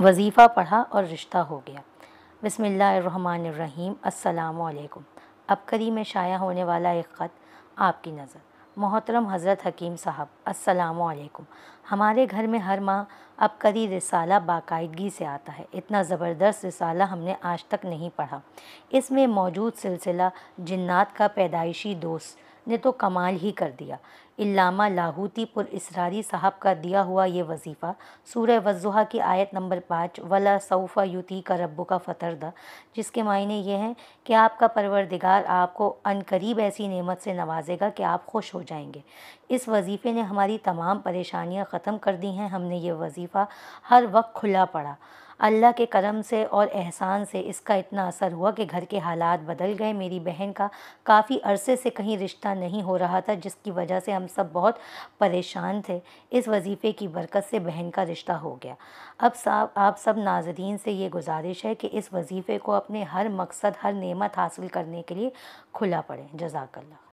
वजीफ़ा पढ़ा और रिश्ता हो गया बसमीम अल्लाम अब करी में शाया होने वाला एक ख़त आपकी नज़र मोहतरम हज़रत हकीम साहब असलकुम हमारे घर में हर माह अब करी रिसाला बाकायदगी से आता है इतना ज़बरदस्त रिसाला हमने आज तक नहीं पढ़ा इसमें मौजूद सिलसिला जन्ात का पैदाइशी दोस्त ने तो कमाल ही कर दिया इल्लामा लाहूती पुर इसरारी साहब का दिया हुआ ये वजीफ़ा सूर्य वजुहा की आयत नंबर पाँच वला सऊफ़ा युति का रब्बू का फ़तरदा जिसके मायने ये हैं कि आपका परवरदिगार आपको अनकरीब ऐसी नेमत से नवाजेगा कि आप खुश हो जाएंगे इस वजीफ़े ने हमारी तमाम परेशानियां ख़त्म कर दी हैं हमने ये वजीफ़ा हर वक्त खुला पड़ा अल्लाह के करम से और एहसान से इसका इतना असर हुआ कि घर के हालात बदल गए मेरी बहन का काफ़ी अरसे से कहीं रिश्ता नहीं हो रहा था जिसकी वजह से हम सब बहुत परेशान थे इस वजीफ़े की बरकत से बहन का रिश्ता हो गया अब साहब आप सब नाजरीन से ये गुजारिश है कि इस वजीफ़े को अपने हर मकसद हर नेमत हासिल करने के लिए खुला पड़े जजाकल्ला